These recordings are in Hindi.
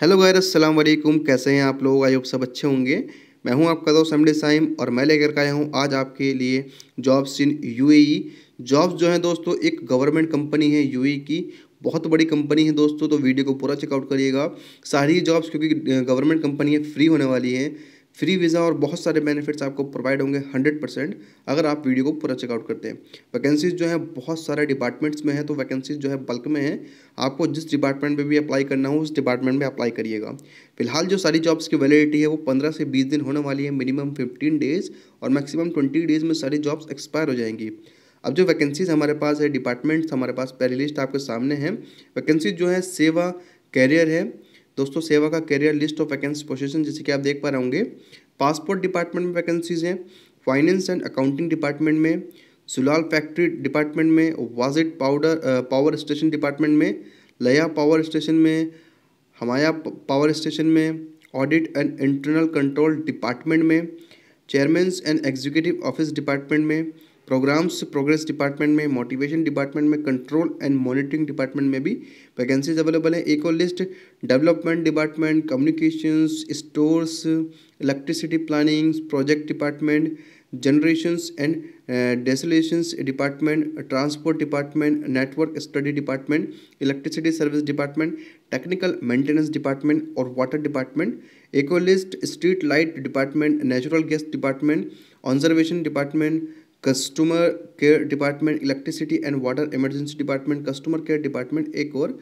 हेलो गायर असलम वालेकुम कैसे हैं आप लोग आई होप सब अच्छे होंगे मैं हूं आपका दोस्त अमडे साइम और मैं लेकर के आया हूं आज आपके लिए जॉब्स इन यूएई जॉब्स जो हैं दोस्तों एक गवर्नमेंट कंपनी है यूएई की बहुत बड़ी कंपनी है दोस्तों तो वीडियो को पूरा चेकआउट करिएगा सारी जॉब्स क्योंकि गवर्नमेंट कंपनी है फ्री होने वाली है फ्री वीज़ा और बहुत सारे बेनिफिट्स आपको प्रोवाइड होंगे हंड्रेड परसेंट अगर आप वीडियो को पूरा चेकआउट करते हैं वैकेंसीज जो है बहुत सारे डिपार्टमेंट्स में है तो वैकेंसीज जो है बल्क में है आपको जिस डिपार्टमेंट में भी अप्लाई करना हो उस डिपार्टमेंट में अप्लाई करिएगा फिलहाल जो सारी जॉब्स की वैलिडिटी है वो पंद्रह से बीस दिन होने वाली है मिनिमम फिफ्टीन डेज़ और मैक्सिमम ट्वेंटी डेज़ में सारी जॉब्स एक्सपायर हो जाएंगी अब जो वैकेंसीज हमारे पास है डिपार्टमेंट्स हमारे पास लिस्ट आपके सामने हैं वैकेंसीज जो है सेवा कैरियर है दोस्तों सेवा का career list of vacancy position जैसे कि आप देख पा रहे होंगे पासपोर्ट डिपार्टमेंट में वैकेंसीज हैं फाइनेंस एंड अकाउंटिंग डिपार्टमेंट में सुलाल फैक्ट्री डिपार्टमेंट में वाजिड पाउडर पावर स्टेशन डिपार्टमेंट में लया पावर स्टेशन में हमाया पावर स्टेशन में audit and internal control department में chairman and executive office department में प्रोग्राम्स प्रोग्रेस डिपार्टमेंट में मोटिवेशन डिपार्टमेंट में कंट्रोल एंड मॉनिटरिंग डिपार्टमेंट में भी वैकेंसीज अवेलेबल है एक और list development department communications stores electricity planning project department generations and desolations department transport department network study department electricity service department technical maintenance department और वाटर डिपार्टमेंट एकोलिस्ट street light department natural gas department conservation department customer care department electricity and water emergency department customer care department एक और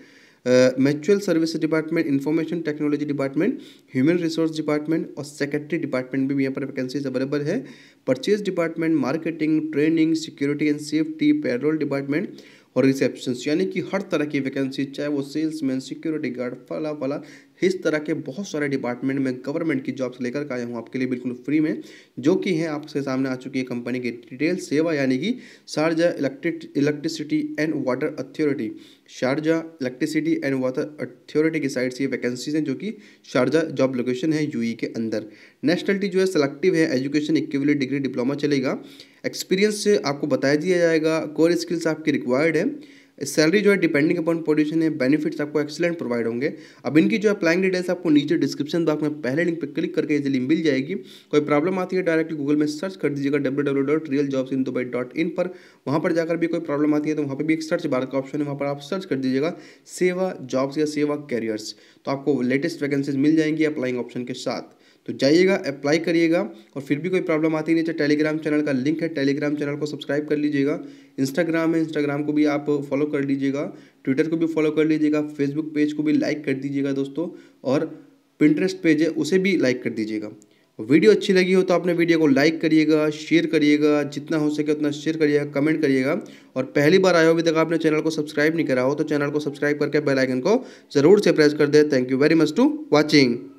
mutual service department information technology department human resource department और सेक्रेटरी डिपार्टमेंट भी यहाँ पर वैकेंसीज अवेलेबल है purchase department marketing training security and safety payroll department और रिसेप्शन यानी कि हर तरह की वैकेंसी चाहे वो सेल्समैन सिक्योरिटी गार्ड फला फला इस तरह के बहुत सारे डिपार्टमेंट में गवर्नमेंट की जॉब्स लेकर आया हूँ आपके लिए बिल्कुल फ्री में जो कि है आपके सामने आ चुकी है कंपनी की डिटेल सेवा यानी कि Sharjah electric electricity and water authority Sharjah electricity and water authority की साइड से ये वैकेंसीज हैं जो कि शारजा जॉब लोकेशन है यू e के अंदर नेशनलिटी जो है सेलेक्टिव है एजुकेशन इक्वली डिग्री डिप्लोमा चलेगा एक्सपीरियंस आपको बताया दिया जाएगा कोर स्किल्स आपकी रिक्वायर्ड है सैलरी जो है डिपेंडिंग अपॉन पोजिशन है बेनिफिट्स आपको एक्सलेंट प्रोवाइड होंगे अब इनकी जो अप्लाइंग डिटेल्स आपको नीचे डिस्क्रिप्शन बॉक्स में पहले लिंक पर क्लिक करके इजिली मिल जाएगी कोई प्रॉब्लम आती है डायरेक्टली गूगल में सर्च कर दीजिएगा W W dot real jobs in Dubai dot in पर वहाँ पर जाकर भी कोई प्रॉब्लम आती है तो वहाँ पर भी एक सर्च बार का ऑप्शन है वहाँ पर आप सर्च कर दीजिएगा सेवा जॉब्स या सेवा कैरियर्स तो आपको लेटेस्ट वैकेंसीज मिल जाएंगी अपलाइंग ऑप्शन के साथ तो जाइएगा अप्लाई करिएगा और फिर भी कोई प्रॉब्लम आती नहीं चाहे टेलीग्राम चैनल का लिंक है टेलीग्राम चैनल को सब्सक्राइब कर लीजिएगा इंस्टाग्राम है इंस्टाग्राम को भी आप फॉलो कर लीजिएगा ट्विटर को भी फॉलो कर लीजिएगा फेसबुक पेज को भी लाइक कर दीजिएगा दोस्तों और प्रिंटरेस्ट पेज है उसे भी लाइक कर दीजिएगा वीडियो अच्छी लगी हो तो आपने वीडियो को लाइक करिएगा शेयर करिएगा जितना हो सके उतना शेयर करिएगा कमेंट करिएगा और पहली बार आए हो अभी तक आपने चैनल को सब्सक्राइब नहीं करा हो तो चैनल को सब्सक्राइब करके बेल आइकन को ज़रूर से प्रेस कर दे thank you very much to watching